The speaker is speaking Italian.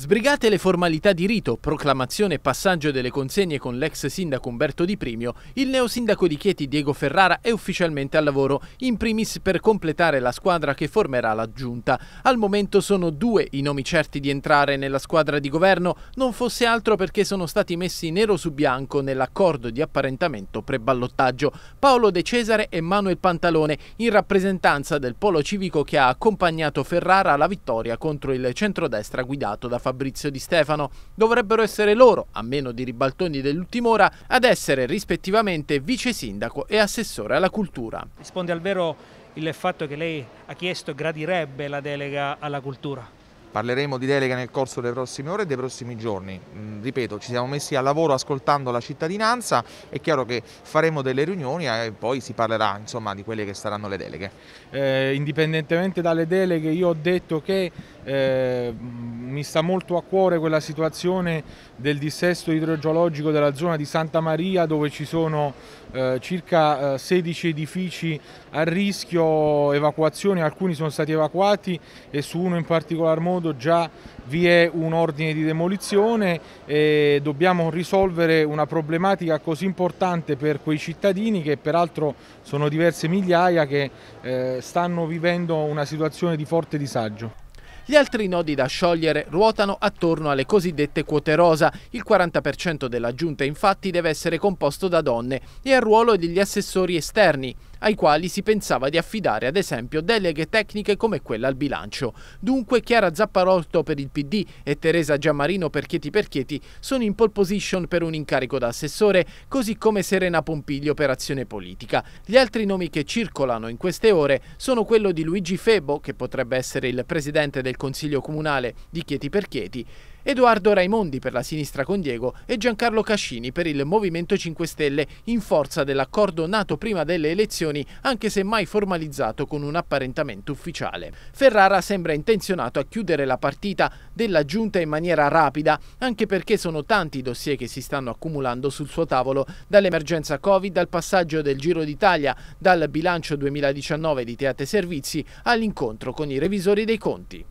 Sbrigate le formalità di rito, proclamazione e passaggio delle consegne con l'ex sindaco Umberto Di Primio, il neosindaco di Chieti Diego Ferrara è ufficialmente al lavoro, in primis per completare la squadra che formerà la giunta. Al momento sono due i nomi certi di entrare nella squadra di governo, non fosse altro perché sono stati messi nero su bianco nell'accordo di apparentamento pre-ballottaggio. Paolo De Cesare e Manuel Pantalone, in rappresentanza del polo civico che ha accompagnato Ferrara alla vittoria contro il centrodestra guidato da Fabio. Fabrizio Di Stefano. Dovrebbero essere loro, a meno di ribaltoni dell'ultima ora, ad essere rispettivamente vice sindaco e assessore alla cultura. Risponde al vero il fatto che lei ha chiesto gradirebbe la delega alla cultura. Parleremo di delega nel corso delle prossime ore e dei prossimi giorni. Mm, ripeto, ci siamo messi al lavoro ascoltando la cittadinanza, è chiaro che faremo delle riunioni e poi si parlerà insomma, di quelle che saranno le deleghe. Eh, indipendentemente dalle deleghe io ho detto che eh, mi sta molto a cuore quella situazione del dissesto idrogeologico della zona di Santa Maria dove ci sono eh, circa 16 eh, edifici a rischio evacuazione, alcuni sono stati evacuati e su uno in particolar modo modo già vi è un ordine di demolizione e dobbiamo risolvere una problematica così importante per quei cittadini che peraltro sono diverse migliaia che eh, stanno vivendo una situazione di forte disagio. Gli altri nodi da sciogliere ruotano attorno alle cosiddette quote rosa. Il 40% della giunta infatti deve essere composto da donne e al ruolo degli assessori esterni ai quali si pensava di affidare ad esempio deleghe tecniche come quella al bilancio. Dunque Chiara Zapparotto per il PD e Teresa Giammarino per Chieti per Chieti sono in pole position per un incarico da assessore, così come Serena Pompiglio per azione politica. Gli altri nomi che circolano in queste ore sono quello di Luigi Febo, che potrebbe essere il presidente del Consiglio Comunale di Chieti per Chieti, Edoardo Raimondi per la sinistra con Diego e Giancarlo Cascini per il Movimento 5 Stelle in forza dell'accordo nato prima delle elezioni anche se mai formalizzato con un apparentamento ufficiale. Ferrara sembra intenzionato a chiudere la partita della giunta in maniera rapida anche perché sono tanti i dossier che si stanno accumulando sul suo tavolo dall'emergenza Covid al passaggio del Giro d'Italia, dal bilancio 2019 di Teate Servizi all'incontro con i revisori dei conti.